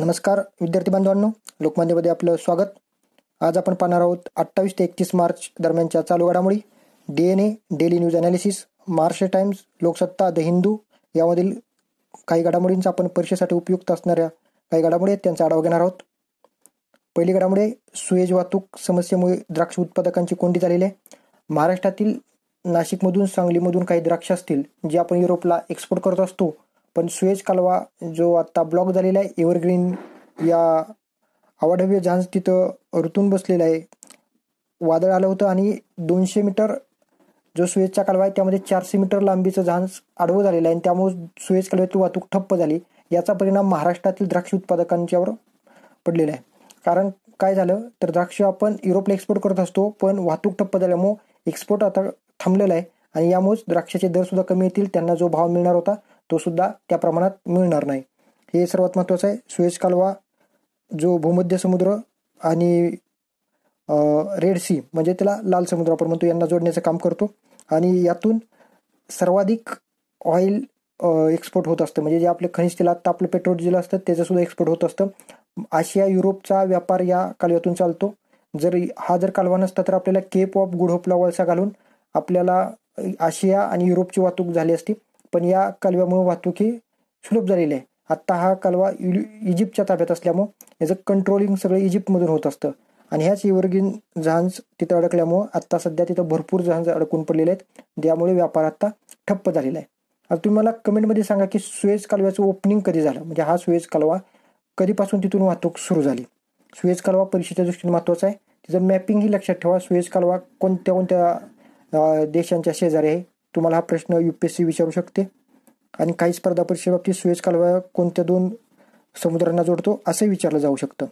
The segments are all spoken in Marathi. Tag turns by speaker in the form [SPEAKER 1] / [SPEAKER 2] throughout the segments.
[SPEAKER 1] नमस्कार विद्यार्थी बांधवांनो लोकमान्यमध्ये आपलं स्वागत आज आपण पाहणार आहोत अठ्ठावीस ते एकतीस मार्च दरम्यानच्या चालू घडामोडी D N A daily news analysis Maharashtra times Loksatta the Hindu यामधील काही घडामोडींचा आपण परीक्षेसाठी उपयुक्त असणाऱ्या काही घडामोडी आहेत त्यांचा आढावा घेणार आहोत पहिली घडामोडी सुएज वाहतूक समस्येमुळे द्राक्ष उत्पादकांची कोंडी झालेली आहे महाराष्ट्रातील नाशिकमधून सांगलीमधून काही द्राक्ष असतील जे आपण युरोपला एक्सपोर्ट करत असतो पण सुएज कालवा जो आत्ता ब्लॉक झालेला आहे एव्हरग्रीन या अवाढव्य जहाज तिथं ऋतून बसलेलं आहे वादळ आलं होतं आणि दोनशे मीटर जो सुएजचा कालवा आहे त्यामध्ये चारशे मीटर लांबीचं जहाज आडवं झालेलं आहे आणि त्यामुळे सुएज कालव्यातली वाहतूक ठप्प झाली याचा परिणाम महाराष्ट्रातील द्राक्ष उत्पादकांच्यावर पडलेला आहे कारण काय झालं तर द्राक्ष आपण युरोपला एक्सपोर्ट करत असतो पण वाहतूक ठप्प झाल्यामुळे एक्सपोर्ट आता थांबलेला आहे आणि यामुळेच द्राक्षाचे दरसुद्धा कमी येतील त्यांना जो भाव मिळणार होता तो सुद्धा त्या प्रमाणात मिळणार नाही हे सर्वात महत्त्वाचं आहे सुएज कालवा जो भूमध्य समुद्र आणि रेड सी म्हणजे त्याला लाल समुद्र आपण म्हणतो यांना जोडण्याचं काम करतो आणि यातून सर्वाधिक ऑइल एक्सपोर्ट होत असतं म्हणजे जे आपले खनिज आता आपलं पेट्रोल डिझेल असतं त्याचंसुद्धा एक्सपोर्ट होत असतं आशिया युरोपचा व्यापार या कालव्यातून चालतो जर हा जर कालवा नसता तर आपल्याला केप ऑफ गुड होपला वळसा घालून आपल्याला आशिया आणि युरोपची वाहतूक झाली असती पण या कालव्यामुळे ही सुलभ झालेली आहे आत्ता हा कालवा इजिप्तच्या ताब्यात असल्यामुळं याचं कंट्रोलिंग सगळं इजिप्तमधून होत असतं आणि ह्याच इवर्गीन जहाज तिथं अडकल्यामुळं आत्ता सध्या तिथं भरपूर जहाज अडकून पडलेले आहेत त्यामुळे व्यापार आत्ता ठप्प झालेला आहे आता तुम्ही मला कमेंटमध्ये सांगा की सुएज कालव्याचं ओपनिंग कधी झालं म्हणजे हा सुएज कालवा कधीपासून तिथून वाहतूक सुरू झाली सुएज कालवा परीक्षेच्या दृष्टीने महत्त्वाचा आहे तिचं मॅपिंगही लक्षात ठेवा सुएज कालवा कोणत्या कोणत्या देशांच्या शेजारी आहे तुम्हाला हा प्रश्न यू पी एस सी विचारू शकते आणि काही स्पर्धा परीक्षे बाबतीत सुएज कालवा कोणत्या दोन समुद्रांना जोडतो असे विचारलं जाऊ शकतं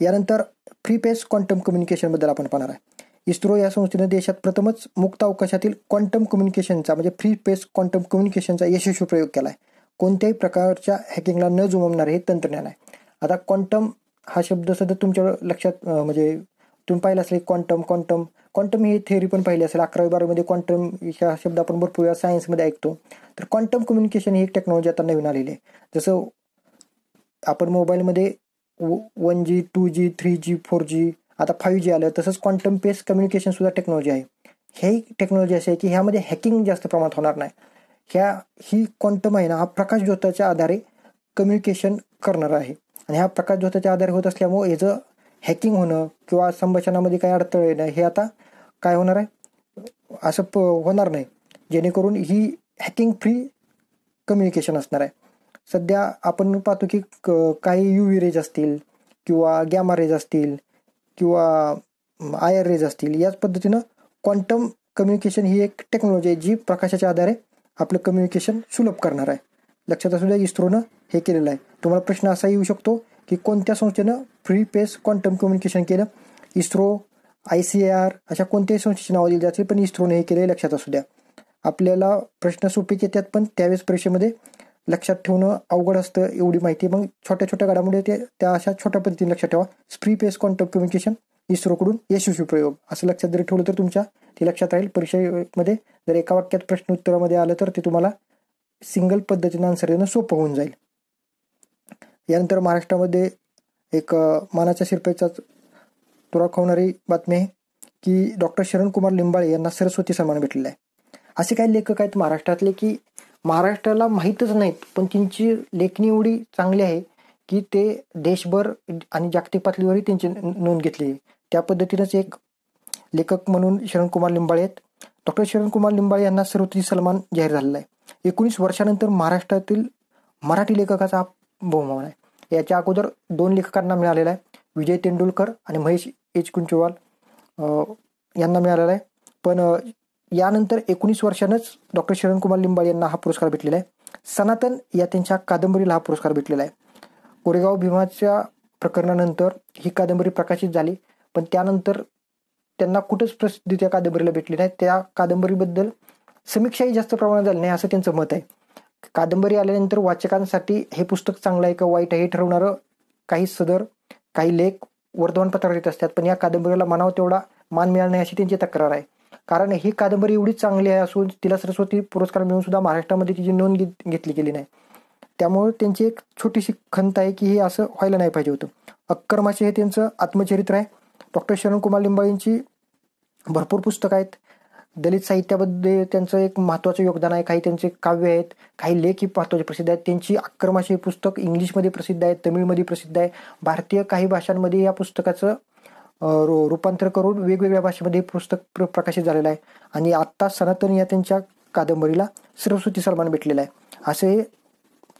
[SPEAKER 1] यानंतर फ्री पेस क्वांटम कम्युनिकेशनबद्दल आपण पाहणार आहे इस्रो या संस्थेनं देशात प्रथमच मुक्त अवकाशातील क्वांटम कम्युनिकेशनचा म्हणजे फ्री पेस क्वांटम कम्युनिकेशनचा यशस्वी प्रयोग केला आहे कोणत्याही प्रकारच्या हॅकिंगला न जुमवणारे हे तंत्रज्ञान आहे आता क्वांटम हा शब्द सध्या तुमच्या लक्षात म्हणजे तुम्ही पाहिलं असेल क्वांटम क्वांटम क्वांटम ही थेअरी पण पाहिली असेल अकरावी बारावीमध्ये क्वांटम ह्या शब्द आपण भरपूर वेळा सायन्समध्ये ऐकतो तर क्वांटम कम्युनिकेशन ही एक टेक्नॉलॉजी आता नवीन आलेली आहे जसं आपण मोबाईलमध्ये one G two G three G four G आता फाईव्ह जी आलं तसंच क्वांटम पेस कम्युनिकेशन सुद्धा टेक्नॉलॉजी आहे हे टेक्नॉलॉजी अशी आहे की ह्यामध्ये हॅकिंग जास्त प्रमाणात होणार नाही ह्या ही क्वांटम आहे ना हा प्रकाश ज्योताच्या आधारे कम्युनिकेशन करणार आहे आणि ह्या प्रकाश ज्योताच्या आधारे होत असल्यामुळे याचं हॅकिंग होणं किंवा संभाषणामध्ये काही अडथळे येणं हे आता काय होणार आहे असं प होणार नाही जेणेकरून ही हॅकिंग फ्री कम्युनिकेशन असणार आहे सध्या आपण पाहतो की क काही यू व्ही रेज असतील किंवा गॅमा रेज असतील किंवा आय आर रेज असतील याच पद्धतीनं क्वांटम कम्युनिकेशन ही एक टेक्नॉलॉजी आहे जी प्रकाशाच्या आधारे आपलं कम्युनिकेशन सुलभ करणार आहे लक्षात असू द्या इस्रोनं हे केलेलं आहे तुम्हाला प्रश्न असा येऊ शकतो की कोणत्या संस्थेनं फ्री पेस क्वांटम कम्युनिकेशन केलं इस्रो आय सी आर अशा कोणत्याही संस्थेची नावं दिली जातील पण इस्रोने हे केले लक्षात असू द्या आपल्याला प्रश्न सोपे येतात पण त्यावेळेस परीक्षेमध्ये लक्षात ठेवणं अवघड असतं एवढी माहिती मग छोट्या छोट्या गाड्यामुळे ते त्या अशा छोट्या पद्धतीने लक्षात ठेवा फ्री पेस क्वांटम कम्युनिकेशन इस्रोकडून यशस्वी प्रयोग असं लक्षात जरी ठेवलं तर तुमच्या ते लक्षात राहील परीक्षेमध्ये जर एका वाक्यात प्रश्न उत्तरामध्ये आलं तर ते तुम्हाला सिंगल पद्धतीनं आन्सर देणं सोपं होऊन जाईल यानंतर महाराष्ट्रामध्ये एक मानाच्या शिरपेचाच तुरा खावणारी बातमी आहे की डॉक्टर शरणकुमार लिंबाळे यांना सरस्वती सन्मान भेटलेला आहे असे काही लेखक आहेत महाराष्ट्रातले की महाराष्ट्राला माहीतच नाहीत पण त्यांची लेखणी एवढी चांगली आहे की ते देशभर आणि जागतिक पातळीवरही त्यांची नोंद घेतली आहे त्या पद्धतीनंच एक लेखक म्हणून शरणकुमार लिंबाळे आहेत डॉक्टर शरणकुमार लिंबाळे यांना सरस्वती सन्मान जाहीर झालेला आहे एकोणीस वर्षानंतर महाराष्ट्रातील मराठी लेखकाचा हा बहुमान आहे याच्या अगोदर दोन लेखकांना मिळालेला आहे विजय तेंडुलकर आणि महेश एच कुंचवाल यांना मिळालेला आहे पण यानंतर एकोणीस वर्षानंच डॉक्टर शरणकुमार लिंबाळ यांना हा पुरस्कार भेटलेला आहे सनातन या त्यांच्या कादंबरीला हा पुरस्कार भेटलेला आहे कोरेगाव भीमाच्या प्रकरणानंतर ही कादंबरी प्रकाशित झाली पण त्यानंतर त्यांना कुठंच प्रसिद्धी त्या कादंबरीला भेटली नाही त्या कादंबरीबद्दल समीक्षाही जास्त प्रमाणात झाली नाही असं त्यांचं मत आहे कादंबरी आल्यानंतर वाचकांसाठी हे पुस्तक चांगलं आहे का वाईट आहे हे ठरवणारं काही सदर काही लेख वर्तमानपत्रात येत असतात पण या कादंबरीला म्हणावं तेवढा मान मिळाला नाही अशी त्यांची तक्रार आहे कारण ही कादंबरी एवढी चांगली आहे असून तिला सरस्वती पुरस्कार मिळून सुद्धा महाराष्ट्रामध्ये तिची नोंद घेतली गेली नाही त्यामुळे त्यांची एक छोटीशी खंत आहे की हे असं व्हायला नाही पाहिजे होतं अक्करमाशी हे त्यांचं आत्मचरित्र आहे डॉक्टर शरणकुमार लिंबाळींची भरपूर पुस्तकं आहेत दलित साहित्यामध्ये त्यांचं एक महत्वाचं योगदान आहे काही त्यांचे काव्य आहेत काही लेखी महत्वाचे प्रसिद्ध आहेत त्यांची आक्रमाशी पुस्तक इंग्लिशमध्ये प्रसिद्ध आहे तमिळमध्ये प्रसिद्ध आहे भारतीय काही भाषांमध्ये या पुस्तकाचं रूपांतर करून वेगवेगळ्या भाषेमध्ये हे पुस्तक प्र प्रकाशित झालेलं आहे आणि आत्ता सनातन या त्यांच्या कादंबरीला सरस्वती सन्मान भेटलेला आहे असे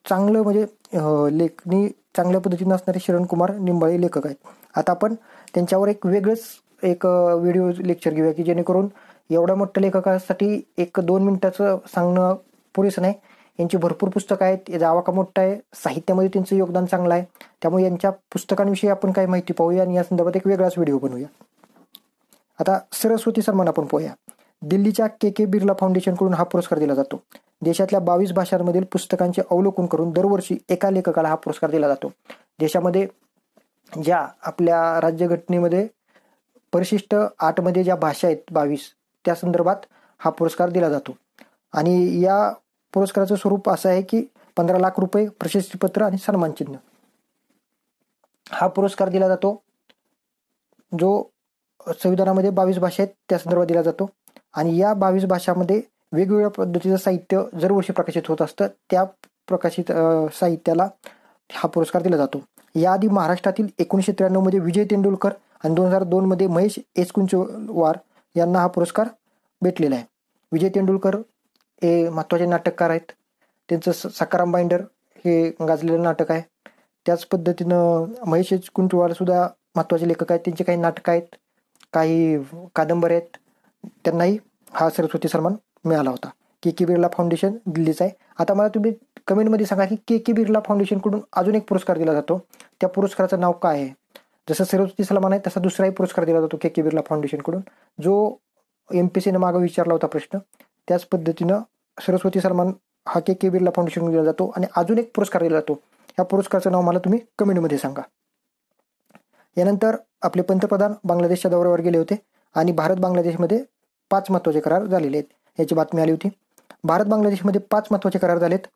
[SPEAKER 1] चांगलं म्हणजे लेखनी चांगल्या पद्धतीनं असणारे शरण कुमार निंबाळे लेखक आहेत आता आपण त्यांच्यावर एक वेगळंच एक व्हिडिओ लेक्चर घेऊया की जेणेकरून एवढ्या मोठ्या लेखकासाठी एक दोन मिनिटाचं सांगणं पुरेसं नाही यांची भरपूर पुस्तकं आहेत याचा का मोठा आहे साहित्यामध्ये त्यांचं योगदान चांगलं आहे त्यामुळे यांच्या पुस्तकांविषयी आपण काही माहिती पाहूया आणि या संदर्भात एक वेगळाच व्हिडिओ बनवूया आता सरस्वती सन्मान आपण पाहूया दिल्लीच्या के के बिर्ला फाउंडेशनकडून हा पुरस्कार दिला जातो देशातल्या बावीस भाषांमधील पुस्तकांचे अवलोकन करून दरवर्षी एका लेखकाला हा पुरस्कार दिला जातो देशामध्ये ज्या आपल्या राज्यघटनेमध्ये परिशिष्ट आठमध्ये ज्या भाषा आहेत बावीस त्या संदर्भात हा पुरस्कार दिला जातो आणि या पुरस्काराचं स्वरूप असं आहे की पंधरा लाख रुपये प्रशस्तीपत्र आणि सन्मानचिन्ह हा पुरस्कार दिला जातो जो संविधानामध्ये बावीस भाषा आहेत त्या संदर्भात दिला जातो आणि या बावीस भाषामध्ये वेगवेगळ्या पद्धतीचं साहित्य वर्षी प्रकाशित होत असतं त्या प्रकाशित साहित्याला हा पुरस्कार दिला जातो याआधी महाराष्ट्रातील एकोणीसशे त्र्याण्णवमध्ये विजय तेंडुलकर आणि दोन हजार दोनमध्ये महेश एसकुंचवार यांना हा पुरस्कार भेटलेला आहे विजय तेंडुलकर हे महत्त्वाचे नाटककार आहेत त्यांचं सकाराम बाइंडर हे गाजलेलं नाटक आहे त्याच पद्धतीनं महेश सुद्धा महत्त्वाचे लेखक आहेत त्यांचे काही नाटकं आहेत काही कादंबऱ्या आहेत त्यांनाही हा सरस्वती सन्मान मिळाला होता के के बिर्ला फाउंडेशन दिल्लीचा आहे आता मला तुम्ही कमेंटमध्ये सांगा की के के बिर्ला फाउंडेशनकडून अजून एक पुरस्कार दिला जातो त्या पुरस्काराचं नाव काय आहे जसं सरस्वती सलमान आहे तसा दुसराही पुरस्कार दिला जातो के के बिर्ला फाउंडेशनकडून जो एम पी सीनं मागं विचारला होता प्रश्न त्याच पद्धतीनं सरस्वती सलमान हा के के बिर्ला फाउंडेशन दिला जातो आणि अजून एक पुरस्कार दिला जातो या पुरस्काराचं नाव मला तुम्ही कमेंटमध्ये सांगा यानंतर आपले पंतप्रधान बांगलादेशच्या दौऱ्यावर गेले होते आणि भारत बांगलादेशमध्ये पाच महत्त्वाचे करार झालेले आहेत याची बातमी आली होती भारत बांगलादेशमध्ये पाच महत्त्वाचे करार झालेत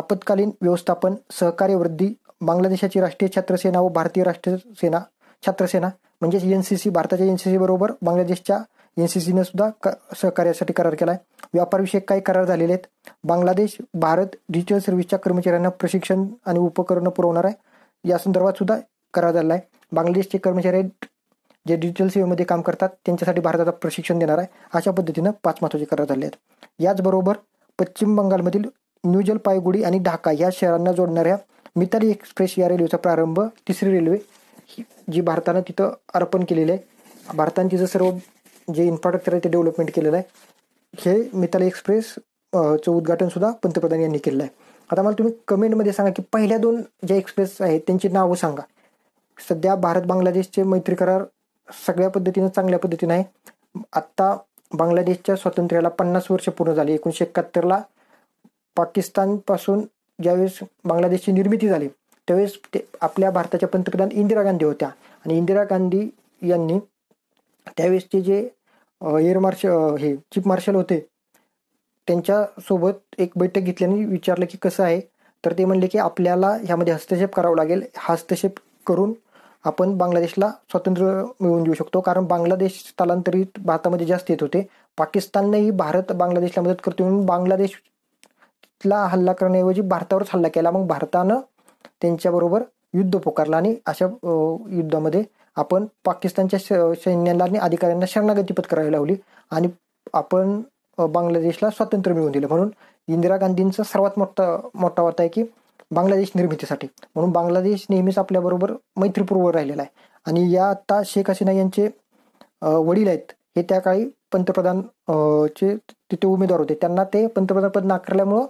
[SPEAKER 1] आपत्कालीन व्यवस्थापन सहकार्य वृद्धी बांगलादेशाची राष्ट्रीय छात्रसेना व भारतीय राष्ट्रीय सेना छात्रसेना म्हणजेच एन सी सी भारताच्या एन सी बरोबर बांगलादेशच्या एन सी सीने सुद्धा क सहकार्यासाठी करार केला आहे व्यापारविषयक काही करार झालेले आहेत बांगलादेश भारत डिजिटल सर्व्हिसच्या कर्मचाऱ्यांना प्रशिक्षण आणि उपकरणं पुरवणार आहे या संदर्भात सुद्धा करार झाला आहे बांगलादेशचे कर्मचारी जे डिजिटल सेवेमध्ये काम करतात त्यांच्यासाठी भारताचा प्रशिक्षण देणार आहे अशा पद्धतीनं पाच महत्त्वाचे करार झाले आहेत याचबरोबर पश्चिम बंगालमधील न्यूजल पायगुडी आणि ढाका या शहरांना जोडणाऱ्या मिताली एक्सप्रेस या रेल्वेचा प्रारंभ तिसरी रेल्वे जी भारतानं तिथं अर्पण केलेली आहे भारताने तिचं सर्व जे इन्फ्रास्ट्रक्चर आहे ते डेव्हलपमेंट केलेलं आहे हे मिताली एक्सप्रेस उद्घाटन उद्घाटनसुद्धा पंतप्रधान यांनी केलं आहे आता मला तुम्ही कमेंटमध्ये सांगा की पहिल्या दोन ज्या एक्सप्रेस आहेत त्यांची नावं सांगा सध्या भारत बांगलादेशचे मैत्री करार सगळ्या पद्धतीनं चांगल्या पद्धतीनं आहे आत्ता बांगलादेशच्या स्वातंत्र्याला पन्नास वर्ष पूर्ण झाली एकोणीसशे एकाहत्तरला पाकिस्तानपासून ज्यावेळेस बांगलादेशची निर्मिती झाली त्यावेळेस ते आपल्या भारताच्या पंतप्रधान इंदिरा गांधी होत्या आणि इंदिरा गांधी यांनी त्यावेळेसचे जे एअर मार्श हे चीफ मार्शल होते त्यांच्यासोबत एक बैठक घेतल्याने विचारलं की कसं आहे तर ते म्हणले की आपल्याला ह्यामध्ये हस्तक्षेप करावा लागेल हस्तक्षेप करून आपण बांगलादेशला स्वातंत्र्य मिळवून देऊ शकतो कारण बांगलादेश स्थलांतरित भारतामध्ये जास्त येत होते पाकिस्ताननेही भारत बांगलादेशला मदत करतो म्हणून बांगलादेश ला हल्ला करण्याऐवजी भारतावरच हल्ला केला मग भारतानं त्यांच्याबरोबर युद्ध पुकारला आणि अशा युद्धामध्ये आपण पाकिस्तानच्या सैन्याला आणि अधिकाऱ्यांना शरणागती पत्करावी लावली आणि आपण बांगलादेशला स्वातंत्र्य मिळवून दिलं म्हणून इंदिरा गांधींचा सर्वात मोठा मोठा वाटा आहे की बांगलादेश निर्मितीसाठी म्हणून बांगलादेश नेहमीच आपल्याबरोबर मैत्रीपूर्व राहिलेला आहे आणि या आता शेख हसीना यांचे वडील आहेत हे त्या काळी पंतप्रधान चे तिथे उमेदवार होते त्यांना ते पंतप्रधानपद नाकारल्यामुळं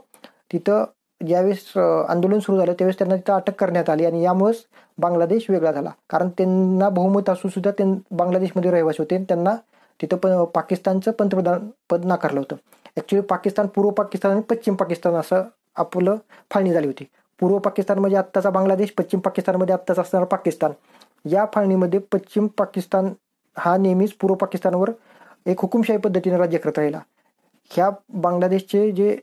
[SPEAKER 1] तिथं ज्यावेळेस आंदोलन सुरू झालं त्यावेळेस त्यांना तिथं अटक करण्यात आली आणि यामुळेच बांगलादेश वेगळा झाला कारण त्यांना बहुमत असून सुद्धा त्यां बांगलादेशमध्ये रहिवासी होते त्यांना तिथं प पाकिस्तानचं पंतप्रधान पद नाकारलं होतं ॲक्च्युली पाकिस्तान पूर्व पाकिस्तान आणि पश्चिम पाकिस्तान असं आपलं फाळणी झाली होती पूर्व पाकिस्तानमध्ये म्हणजे आत्ताचा बांगलादेश पश्चिम पाकिस्तानमध्ये आत्ताचा असणारा पाकिस्तान या फाळणीमध्ये पश्चिम पाकिस्तान हा नेहमीच पूर्व पाकिस्तानवर एक हुकुमशाही पद्धतीने राज्य करत राहिला ह्या बांगलादेशचे जे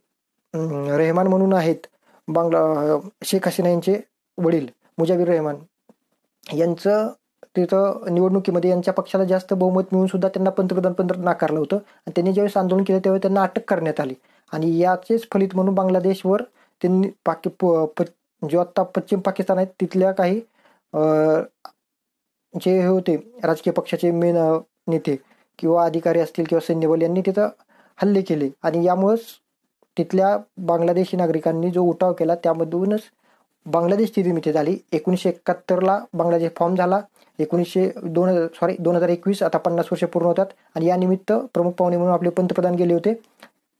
[SPEAKER 1] रेहमान म्हणून आहेत बांगला शेख हसीना यांचे वडील मुजाबीर रेहमान यांचं तिथं निवडणुकीमध्ये यांच्या पक्षाला जास्त बहुमत मिळून सुद्धा त्यांना पंतप्रधान पंत नाकारलं होतं आणि त्यांनी ज्यावेळेस आंदोलन केलं तेव्हा त्यांना अटक करण्यात आली आणि याचेच फलित म्हणून बांगलादेशवर त्यांनी पाकि जो आत्ता पश्चिम पाकिस्तान आहेत तिथल्या काही जे हे होते राजकीय पक्षाचे मेन नेते किंवा अधिकारी असतील किंवा सैन्यबल यांनी तिथं हल्ले केले आणि यामुळंच तिथल्या बांगलादेशी नागरिकांनी जो उठाव केला त्यामधूनच बांगलादेशची निर्मिती झाली एकोणीसशे एकाहत्तरला बांगलादेश फॉर्म झाला एकोणीसशे दोन हजार सॉरी दोन हजार एकवीस आता पन्नास वर्ष पूर्ण होतात आणि यानिमित्त प्रमुख पाहुणे म्हणून आपले पंतप्रधान गेले होते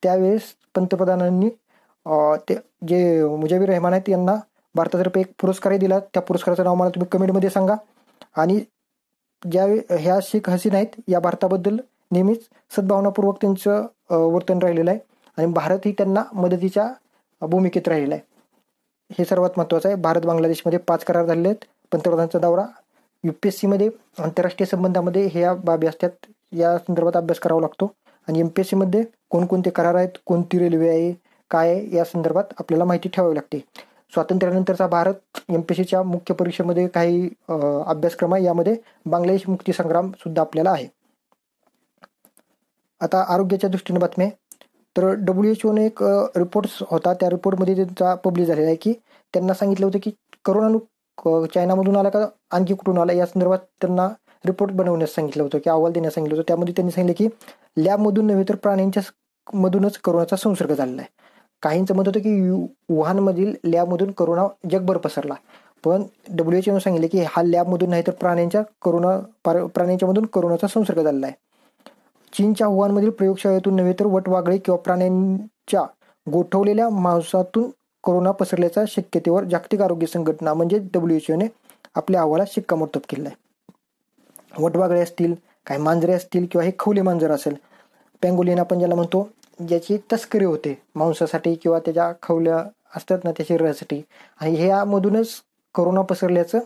[SPEAKER 1] त्यावेळेस पंतप्रधानांनी ते जे मुजाबीर रहमान आहेत यांना भारतातर्फे एक पुरस्कारही दिला त्या पुरस्काराचं नाव मला तुम्ही कमेंटमध्ये सांगा आणि ज्या ह्या शेख हसीन आहेत या भारताबद्दल नेहमीच सद्भावनापूर्वक त्यांचं वर्तन राहिलेलं आहे आणि भारत ही त्यांना मदतीच्या भूमिकेत राहिलेला आहे हे सर्वात महत्त्वाचं आहे भारत बांगलादेशमध्ये पाच करार झाले आहेत पंतप्रधानांचा दौरा यू पी एस सीमध्ये आंतरराष्ट्रीय संबंधामध्ये ह्या बाबी असतात या संदर्भात अभ्यास करावा लागतो आणि एम पी एस सीमध्ये कोणकोणते करार आहेत कोणती रेल्वे आहे काय आहे या संदर्भात आपल्याला माहिती ठेवावी लागते स्वातंत्र्यानंतरचा भारत एम पी एस सीच्या मुख्य परीक्षेमध्ये काही अभ्यासक्रम आहे यामध्ये बांगलादेश मुक्ती संग्राम सुद्धा आपल्याला आहे आता आरोग्याच्या दृष्टीने बातम्या तर डब्ल्यू एच ओने एक रिपोर्ट होता त्या रिपोर्टमध्ये त्यांचा पब्लिश झालेला आहे की त्यांना सांगितलं होतं की करोना चायनामधून आला का आणखी कुठून आला या संदर्भात त्यांना रिपोर्ट बनवण्यास सांगितलं होतं की अहवाल देण्यास सांगितलं होतं त्यामध्ये त्यांनी सांगितलं की लॅबमधून नव्हे तर प्राण्यांच्या मधूनच करोनाचा संसर्ग झालेला आहे काहींचं मत होतं की यू वुहानमधील लॅबमधून करोना जगभर पसरला पण डब्ल्यू एच ओनं सांगितले की हा लॅबमधून नाही तर प्राण्यांच्या करोना प्राण्यांच्यामधून करोनाचा संसर्ग झालेला आहे चीनच्या वुहानमधील प्रयोगशाळेतून नव्हे तर वटवागळे किंवा प्राण्यांच्या गोठवलेल्या मांसातून कोरोना पसरल्याच्या शक्यतेवर जागतिक आरोग्य संघटना म्हणजे डब्ल्यू डब्ल्यूएचओने आपल्या अहवालात शिक्कामोर्तब केलं आहे वटवागळे असतील काही मांजरे असतील किंवा हे खवले मांजर असेल पेंगोलियन आपण ज्याला म्हणतो ज्याची तस्करी होते मांसासाठी किंवा त्याच्या खवल्या असतात ना त्या शरीरासाठी आणि ह्यामधूनच करोना पसरल्याचं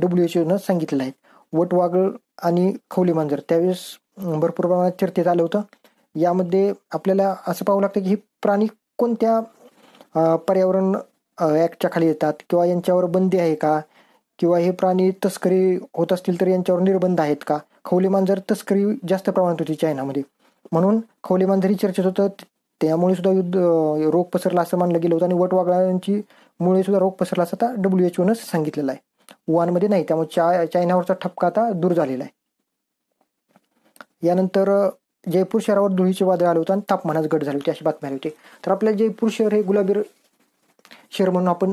[SPEAKER 1] डब्ल्यू एच ओनं सांगितलं आहे वटवागळ आणि खवले मांजर त्यावेळेस भरपूर प्रमाणात चर्चेत आलं होतं यामध्ये आपल्याला असं पाहावं लागतं की हे प्राणी कोणत्या पर्यावरण ॲक्टच्या खाली येतात किंवा यांच्यावर बंदी आहे का किंवा हे प्राणी तस्करी होत असतील तर यांच्यावर निर्बंध आहेत का खवली मांजर तस्करी जास्त प्रमाणात होती चायनामध्ये म्हणून खवली मांजर चर्चेत होतं त्यामुळे सुद्धा युद्ध रोग पसरला असं मानलं गेलं होतं आणि वटवागळांची मुळे सुद्धा रोग पसरला असं आता डब्ल्यू एच ओनच सांगितलेलं आहे वुहानमध्ये नाही त्यामुळे चा चायनावरचा ठपका आता दूर झालेला आहे यानंतर जयपूर शहरावर धुळीचे वादळ आले होतं आणि तापमानात घट झाली होती अशी बातमी आली होती तर आपल्या जयपूर शहर हे गुलाबीर शहर म्हणून आपण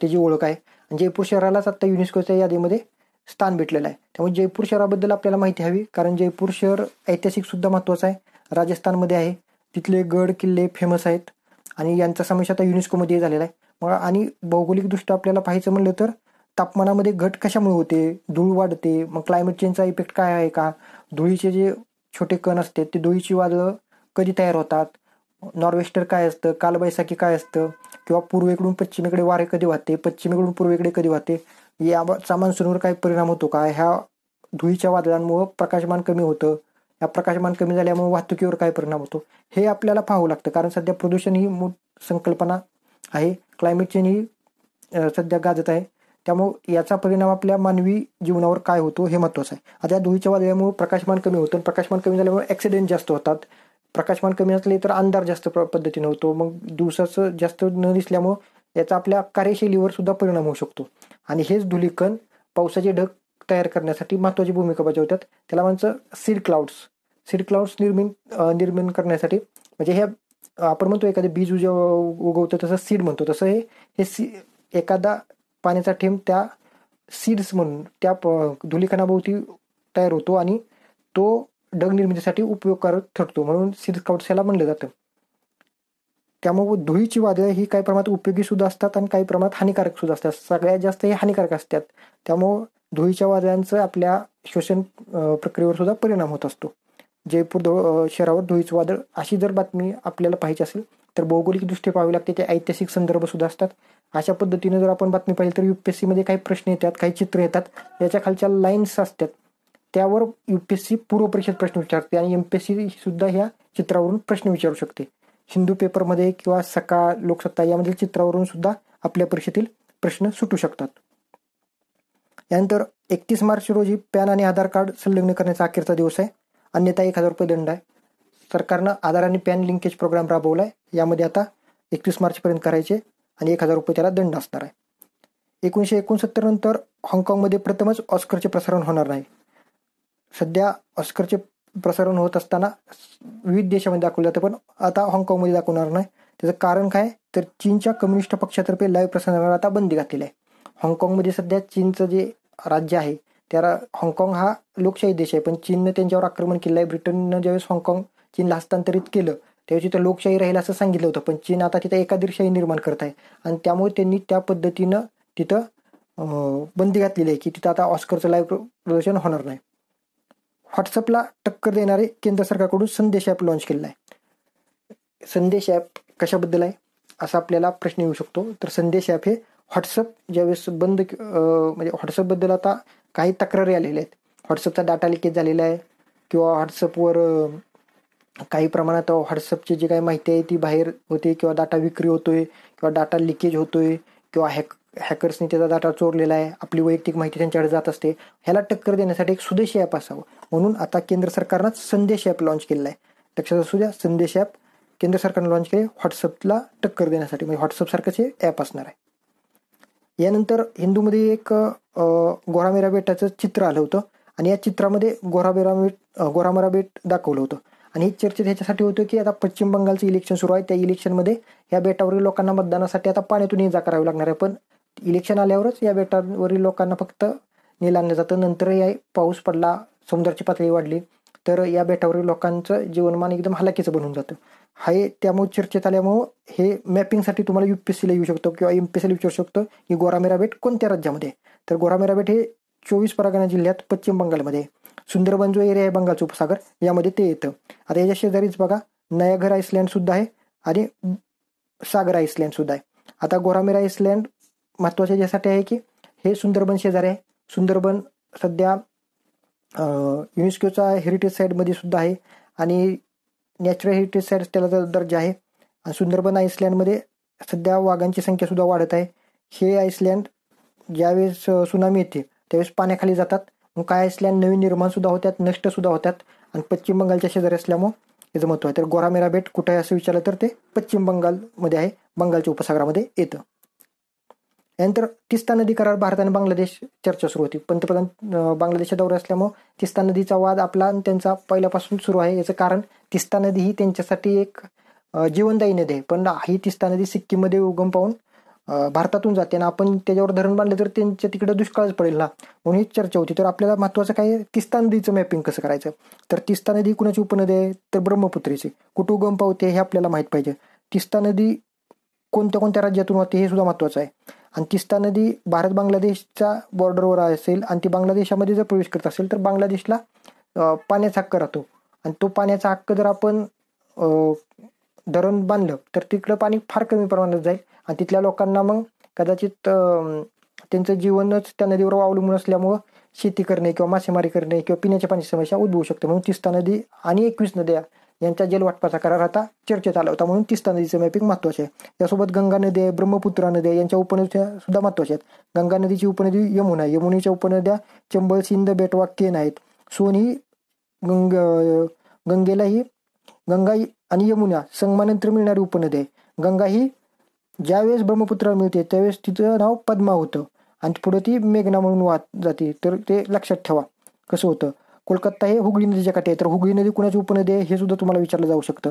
[SPEAKER 1] त्याची ओळख आहे जयपूर शहरालाच आता युनेस्कोच्या यादीमध्ये स्थान भेटलेलं आहे त्यामुळे जयपूर शहराबद्दल आपल्याला माहिती हवी कारण जयपूर शहर ऐतिहासिक सुद्धा महत्त्वाचं आहे राजस्थानमध्ये आहे तिथले गड किल्ले फेमस आहेत आणि यांचा समावेश आता युनेस्कोमध्ये झालेला आहे मग आणि भौगोलिकदृष्ट्या आपल्याला पाहायचं म्हणलं तर तापमानामध्ये घट कशामुळे होते धूळ वाढते मग क्लायमेट चेंजचा इफेक्ट काय आहे का धुळीचे जे छोटे कण असते ते धुळीची वादळं कधी तयार होतात नॉर्वेस्टर काय असतं कालबैसाखी काय असतं किंवा पूर्वेकडून पश्चिमेकडे वारे कधी वाहते पश्चिमेकडून पूर्वेकडे कधी वाहते या मान्सूनवर काही परिणाम होतो का ह्या धुळीच्या वादळांमुळं प्रकाशमान कमी होतं या प्रकाशमान कमी झाल्यामुळे वाहतुकीवर काय परिणाम होतो हे आपल्याला पाहावं लागतं कारण सध्या प्रदूषण ही मूळ संकल्पना आहे क्लायमेट चेंज ही सध्या गाजत आहे त्यामुळे याचा परिणाम आपल्या मानवी जीवनावर काय होतो हे महत्त्वाचं आहे आता या धुळीच्या वादळामुळे प्रकाशमान कमी होतं प्रकाशमान कमी झाल्यामुळे ॲक्सिडेंट जास्त होतात प्रकाशमान कमी असले तर अंधार जास्त पद्धतीनं पद्धतीने होतो मग दिवसाचं जास्त न दिसल्यामुळं याचा आपल्या कार्यशैलीवर सुद्धा परिणाम होऊ शकतो आणि हेच धुलीकण पावसाचे ढग तयार करण्यासाठी महत्त्वाची भूमिका बजावतात त्याला म्हणचं सीड क्लाउड्स सीड क्लाउड्स निर्मिन निर्माण करण्यासाठी म्हणजे हे आपण म्हणतो एखादं बीज उजा उगवतो तसं सीड म्हणतो तसं हे हे सी एखादा पाण्याचा थेंब त्या सीड्स म्हणून त्या प धुलीकणाभोवती तयार होतो आणि तो डग निर्मितीसाठी करत ठरतो म्हणून सीड स्काउट्स याला म्हणलं जातं त्यामुळं धुळीची वादळं ही काही प्रमाणात उपयोगी सुद्धा असतात आणि काही प्रमाणात हानिकारक सुद्धा असतात सगळ्यात जास्त हे हानिकारक असतात त्यामुळं धुळीच्या वादळांचं आपल्या श्वसन प्रक्रियेवर सुद्धा परिणाम होत असतो जयपूर शहरावर धुळीचं वादळ अशी जर बातमी आपल्याला पाहायची असेल तर भौगोलिकदृष्ट्या पाहावी लागते ते ऐतिहासिक संदर्भ सुद्धा असतात अशा पद्धतीने जर आपण बातमी पाहिली तर यू पी एस सीमध्ये काही प्रश्न येतात काही चित्र येतात याच्या खालच्या लाईन्स असतात त्यावर यू पी एस सी पूर्व परीक्षेत प्रश्न विचारते आणि एम पी एस सी सुद्धा ह्या चित्रावरून प्रश्न विचारू शकते हिंदू पेपरमध्ये किंवा सकाळ लोकसत्ता यामधील चित्रावरून सुद्धा आपल्या परीक्षेतील प्रश्न सुटू शकतात यानंतर एकतीस मार्च रोजी पॅन आणि आधार कार्ड संलग्न करण्याचा अखेरचा दिवस आहे अन्यथा एक हजार रुपये दंड आहे सरकारनं आधार आणि पॅन लिंकेज प्रोग्राम राबवला आहे यामध्ये आता एकतीस मार्चपर्यंत करायचे आणि एक हजार रुपये त्याला दंड असणार आहे एकोणीसशे एकोणसत्तर नंतर हाँगकाँगमध्ये प्रथमच ऑस्करचे प्रसारण होणार नाही सध्या ऑस्करचे प्रसारण होत असताना विविध देशामध्ये दाखवलं जातं पण आता हाँगकाँगमध्ये दाखवणार नाही त्याचं कारण काय तर चीनच्या कम्युनिस्ट पक्षातर्फे लाईव्ह प्रसारणावर आता बंदी घातलेली आहे हाँगकाँगमध्ये सध्या चीनचं जे राज्य आहे त्याला हाँगकाँग हा लोकशाही देश आहे पण चीननं त्यांच्यावर आक्रमण केलं आहे ब्रिटननं ज्यावेळेस हाँगकाँग चीनला हस्तांतरित केलं त्यावेळी तिथं लोकशाही राहील असं सांगितलं होतं पण चीन आता तिथं शाही निर्माण करत आहे आणि त्यामुळे त्यांनी त्या पद्धतीनं तिथं बंदी घातलेली आहे की तिथं आता ऑस्करचं लाईव्ह प्रदर्शन होणार नाही व्हॉट्सअपला टक्कर देणारे केंद्र सरकारकडून संदेश ॲप लाँच केलेला आहे संदेश ॲप कशाबद्दल आहे असा आपल्याला प्रश्न येऊ शकतो तर संदेश ॲप हे व्हॉट्सअप ज्यावेळेस बंद म्हणजे व्हॉट्सअपबद्दल आता काही तक्रारी आलेल्या आहेत व्हॉट्सअपचा डाटा लिकेज झालेला आहे किंवा व्हॉट्सअपवर काही प्रमाणात व्हॉट्सअपची जी काही माहिती आहे ती बाहेर होते किंवा डाटा विक्री होतोय किंवा डाटा लिकेज होतोय किंवा हॅक हॅकर्सनी त्याचा डाटा चोरलेला आहे आपली वैयक्तिक माहिती त्यांच्याकडे जात असते ह्याला टक्कर देण्यासाठी एक सुदेशी ॲप असावं म्हणून आता केंद्र सरकारनं संदेश ॲप लॉन्च केलेला आहे लक्षात असू द्या संदेश ॲप केंद्र सरकारनं लॉन्च केले व्हॉट्सअपला टक्कर देण्यासाठी म्हणजे व्हॉट्सअपसारखंच हे ॲप असणार आहे यानंतर हिंदूमध्ये एक गोरामेरा बेटाचं चित्र आलं होतं आणि या चित्रामध्ये गोराबेरा बेट गोरामेरा बेट दाखवलं होतं आणि चर्चेत ह्याच्यासाठी होतं की आता पश्चिम बंगालचं इलेक्शन सुरू आहे त्या इलेक्शनमध्ये या बेटावरील लोकांना मतदानासाठी आता पाण्यातून इजा करावी लागणार आहे पण इलेक्शन आल्यावरच या बेटावरील लोकांना फक्त नील जातं नंतर पाऊस पडला समुद्राची पातळी वाढली तर या बेटावरील लोकांचं जीवनमान एकदम हलाकीचं बनून जातं हे त्यामुळे चर्चेत आल्यामुळं हे मॅपिंगसाठी तुम्हाला यू पी एस सीला येऊ शकतो किंवा एम पी सीला विचारू शकतो की गोरामेरा बेट कोणत्या राज्यामध्ये तर गोरामेरा बेट हे चोवीस परगणा जिल्ह्यात पश्चिम बंगालमध्ये सुंदरबन जो एरिया आहे बंगालचा उपसागर यामध्ये ते येतं आता याच्या शेजारीच बघा नयाघर आईसलँडसुद्धा आहे आणि सागर आईसलँडसुद्धा आहे आता गोरामेर आईसलँड महत्त्वाचे यासाठी आहे की हे सुंदरबन शेजारी आहे सुंदरबन सध्या युनेस्कोचा हेरिटेज साईटमध्ये सुद्धा आहे आणि नॅचरल हेरिटेज साईट त्याला दर्जा आहे आणि सुंदरबन आईसलँडमध्ये सध्या वाघांची सुद्धा वाढत आहे हे आईसलँड ज्यावेळेस सुनामी येते त्यावेळेस पाण्याखाली जातात मग काय असल्याने नवीन निर्माण सुद्धा होत्यात नष्ट सुद्धा होत्यात आणि पश्चिम बंगालच्या शेजारी असल्यामुळं याचं महत्व आहे तर गोरामेरा बेट कुठं आहे असं विचारलं तर ते पश्चिम बंगालमध्ये आहे बंगालच्या उपसागरामध्ये येतं यानंतर तिस्ता नदी करार भारत आणि बांगलादेश चर्चा सुरू होती पंतप्रधान बांगलादेशच्या दौरा असल्यामुळं तिस्ता नदीचा वाद आपला आणि त्यांचा पहिल्यापासून सुरू आहे याचं कारण तिस्ता नदी ही त्यांच्यासाठी एक जीवनदायी नदी आहे पण ही तिस्ता नदी सिक्कीममध्ये उगम पाहून भारतातून जाते आणि आपण त्याच्यावर धरण बांधलं तर त्यांच्या तिकडे दुष्काळच पडेल ना म्हणून हीच चर्चा होती तर आपल्याला महत्त्वाचं काय तिस्ता नदीचं मॅपिंग कसं करायचं तर तिस्ता नदी कुणाची उपनदी आहे तर ब्रह्मपुत्रीची कुठं गम पावते हे आपल्याला माहीत पाहिजे तिस्ता नदी कोणत्या कोणत्या राज्यातून वाहते हे सुद्धा महत्त्वाचं आहे आणि तिस्ता नदी भारत बांगलादेशच्या बॉर्डरवर असेल आणि ती बांगलादेशामध्ये जर प्रवेश करत असेल तर बांगलादेशला पाण्याचा हक्क राहतो आणि तो पाण्याचा हक्क जर आपण धरण बांधलं तर तिकडं पाणी फार कमी प्रमाणात जाईल आणि तिथल्या लोकांना मग कदाचित त्यांचं जीवनच त्या नदीवर अवलंबून असल्यामुळं शेती करणे किंवा मासेमारी करणे किंवा पिण्याच्या पाण्याची समस्या उद्भवू शकते म्हणून तिस्ता नदी आणि एकवीस नद्या यांच्या जलवाटपाचा करार आता चर्चेत आला होता म्हणून तिस्ता नदीचं मॅपिंग महत्वाचं आहे यासोबत गंगा नदी आहे ब्रह्मपुत्रा नदी यांच्या उपनद्या सुद्धा महत्त्वाच्या आहेत गंगा नदीची उपनदी यमुना यमुनीच्या उपनद्या चंबळ सिंध बेटवा केन आहेत सोन ही गंग गंगेलाही ही आणि यमुना संगमानंतर मिळणारी उपनदी आहे गंगा ही ज्यावेळेस ब्रह्मपुत्राला मिळते त्यावेळेस तिचं नाव पद्मा होतं आणि पुढे ती मेघना म्हणून वाहत जाते तर ते लक्षात ठेवा कसं होतं कोलकाता हे हुगळी नदीच्या काठी आहे तर हुगळी नदी कुणाची उपनदी आहे हे सुद्धा तुम्हाला विचारलं जाऊ शकतं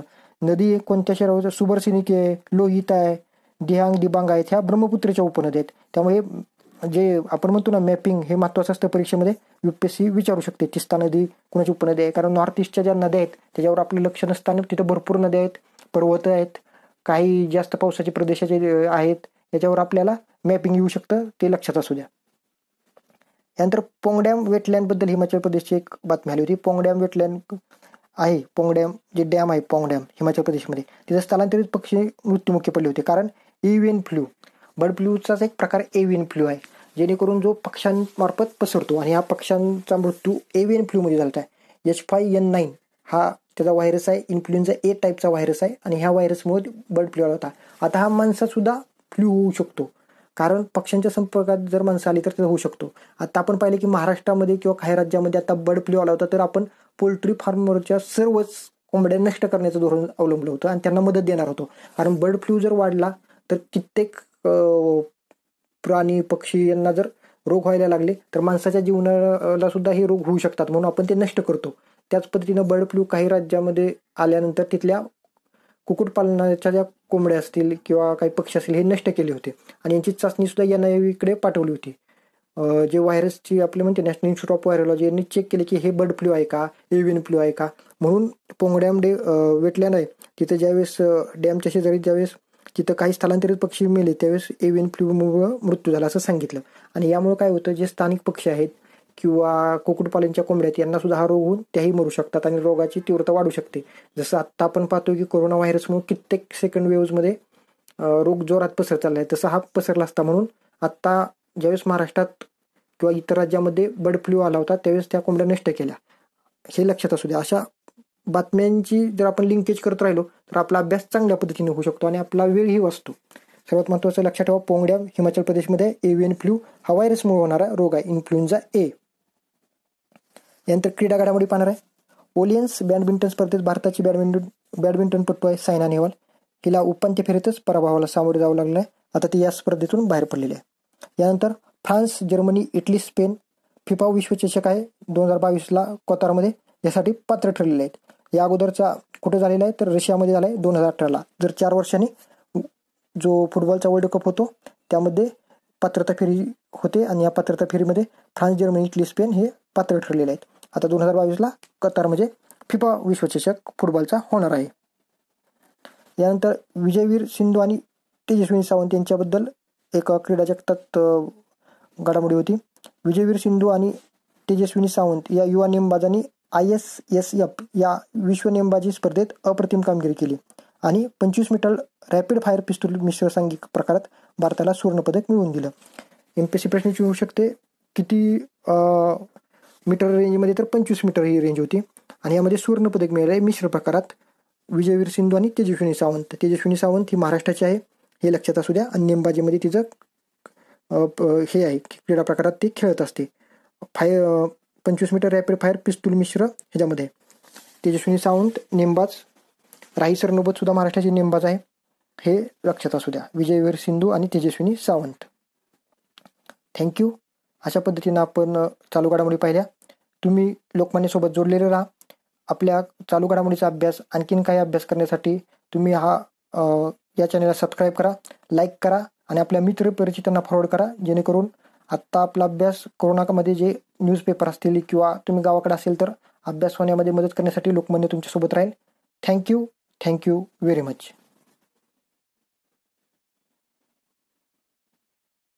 [SPEAKER 1] नदी कोणत्या शहरावर सुबरसिनिकी आहे लोहित आहे दिहांग दिबांग आहेत ह्या ब्रह्मपुत्रेच्या उपनदी आहेत त्यामुळे जे आपण म्हणतो ना मॅपिंग हे महत्त्वाचं असतं परीक्षेमध्ये यू पी एस सी विचारू शकते तिस्ता नदी कुणाची उपनदी आहे कारण नॉर्थ ईस्टच्या ज्या नद्या आहेत त्याच्यावर आपलं लक्ष नसताना तिथं भरपूर नद्या आहेत पर्वत आहेत काही जास्त पावसाचे प्रदेशाचे आहेत याच्यावर आपल्याला मॅपिंग येऊ शकतं ते लक्षात असू द्या यानंतर पोंगडॅम वेटलँडबद्दल हिमाचल प्रदेशची एक बातमी आली होती पोंगडॅम वेटलँड आहे पोंगडॅम जे डॅम आहे पोंगडॅम हिमाचल प्रदेशमध्ये तिथे स्थलांतरित पक्षी मृत्युमुखी पडले होते कारण इव्हेन e फ्लू बर्ड फ्लूचाच एक प्रकार एन फ्लू आहे जेणेकरून जो पक्ष्यांमार्फत पसरतो आणि हा पक्ष्यांचा मृत्यू एविन फ्लूमध्ये झाला आहे एच फाय एन नाईन हा त्याचा व्हायरस आहे इन्फ्लुएन्झा ए टाईपचा व्हायरस आहे आणि ह्या व्हायरसमुळे बर्ड फ्लू आला होता आता हा माणसासुद्धा फ्लू होऊ शकतो कारण पक्ष्यांच्या संपर्कात जर माणसं आली तर ते होऊ शकतो आता आपण पाहिलं की महाराष्ट्रामध्ये किंवा काही राज्यामध्ये आता बर्ड फ्लू आला होता तर आपण पोल्ट्री फार्मरच्या सर्वच कोंबड्या नष्ट करण्याचं धोरण अवलंबलं होतं आणि त्यांना मदत देणार होतो कारण बर्ड फ्लू जर वाढला तर कित्येक प्राणी पक्षी यांना जर रोग व्हायला लागले तर माणसाच्या जीवनाला सुद्धा हे रोग होऊ शकतात म्हणून आपण ते नष्ट करतो त्याच पद्धतीनं बर्ड फ्लू काही राज्यामध्ये आल्यानंतर तिथल्या कुक्कुटपालनाच्या ज्या कोंबड्या असतील किंवा काही पक्षी असतील हे नष्ट केले होते आणि यांची सुद्धा या इकडे पाठवली होती जे व्हायरसची आपले म्हणते नॅशनल इन्स्टिट्यूट ऑफ व्हायरोलॉजी यांनी चेक केले की हे बर्ड फ्लू आहे का एव्हिन फ्लू आहे का म्हणून पोंगड्याम डे वेटल्यानं तिथे ज्यावेळेस डॅमच्या शेजारी ज्यावेळेस तिथं काही स्थलांतरित पक्षी मेले त्यावेळेस एव्हियन फ्लूमुळं मृत्यू झाला असं सांगितलं आणि यामुळे काय होतं जे स्थानिक पक्षी आहेत किंवा कुक्कुटपालनच्या कोंबड्यात यांना सुद्धा हा रोग होऊन त्याही मरू शकतात आणि रोगाची तीव्रता वाढू शकते जसं आत्ता आपण पाहतो की कोरोना व्हायरसमुळे कित्येक सेकंड वेव्हमध्ये रोग जोरात पसर चालला आहे तसा हा पसरला असता म्हणून आत्ता ज्यावेळेस महाराष्ट्रात किंवा इतर राज्यामध्ये बर्ड फ्लू आला होता त्यावेळेस त्या कोंबड्या नष्ट केल्या हे लक्षात असू द्या अशा बातम्यांची जर आपण लिंकेज करत राहिलो तर आपला अभ्यास चांगल्या पद्धतीने होऊ शकतो आणि आपला वेळही वाचतो सर्वात महत्वाचं लक्षात ठेवा पोंगड्या हिमाचल प्रदेशमध्ये एव्हियन फ्लू हा व्हायरसमुळे होणारा रोग आहे इन्फ्लुएन्झा ए यानंतर क्रीडा घडामोडी पाहणार आहे ओलियन्स बॅडमिंटन स्पर्धेत भारताची बॅडमिंटन बॅडमिंटनपटू आहे सायना नेहवाल हिला उपांत्य फेरीतच पराभवाला सामोरे जावं लागलं आहे आता ती या स्पर्धेतून बाहेर पडलेली आहे यानंतर France Germany Italy Spain FIFA विश्वचषक आहे दोन हजार बावीसला कोतारमध्ये यासाठी पात्र ठरलेले आहेत या अगोदरचा कुठे झालेला आहे तर रशियामध्ये झाला आहे दोन हजार अठराला जर चार वर्षांनी जो फुटबॉलचा वर्ल्ड कप होतो त्यामध्ये पात्रता फेरी होते आणि या पात्रता फेरीमध्ये फ्रान्स जर्मनी इटली स्पेन हे पात्र ठरलेले आहेत आता दोन हजार बावीसला कतार म्हणजे फिफा विश्वचषक फुटबॉलचा होणार आहे यानंतर विजयवीर सिंधू आणि तेजस्विनी सावंत यांच्याबद्दल एक क्रीडा जगतात घडामोडी होती विजयवीर सिंधू आणि तेजस्विनी सावंत या युवा नेमबाजांनी आय एस एस एफ या विश्व नेमबाजी स्पर्धेत अप्रतिम कामगिरी केली आणि पंचवीस मीटर रॅपिड फायर पिस्तूल मिश्र सांघिक प्रकारात भारताला सुवर्णपदक मिळवून दिलं एम पी सी प्रश्न होऊ शकते किती मीटर रेंजमध्ये तर पंचवीस मीटर ही रेंज होती आणि यामध्ये सुवर्णपदक मिळालं आहे मिश्र प्रकारात विजयवीर सिंधू आणि तेजस्विनी सावंत तेजस्विनी सावंत ही महाराष्ट्राची आहे हे लक्षात असू द्या आणि नेमबाजीमध्ये तिचं हे आहे क्रीडा प्रकारात ती खेळत असते फाय पंचवीस मीटर रॅपिड फायर पिस्तूल मिश्र ह्याच्यामध्ये तेजस्विनी सावंत नेमबाज राहीसर नोबत सुद्धा महाराष्ट्राचे नेमबाज आहे हे लक्षात असू द्या विजयवीर सिंधू आणि तेजस्विनी सावंत थँक्यू अशा पद्धतीनं आपण चालू घडामोडी पाहिल्या तुम्ही लोकमान्यसोबत जोडलेले राहा आपल्या चालू घडामोडीचा अभ्यास आणखीन काही अभ्यास करण्यासाठी तुम्ही हा या चॅनलला सबस्क्राईब करा लाईक करा आणि आपल्या मित्रपरिचितांना फॉरवर्ड करा जेणेकरून आत्ता आपला अभ्यास कोरोनामध्ये जे न्यूजपेपर असतील किंवा तुम्ही गावाकडे असेल तर अभ्यास होण्यामध्ये मदत करण्यासाठी लोकमान्य तुमच्यासोबत राहील थँक्यू थँक्यू व्हेरी मच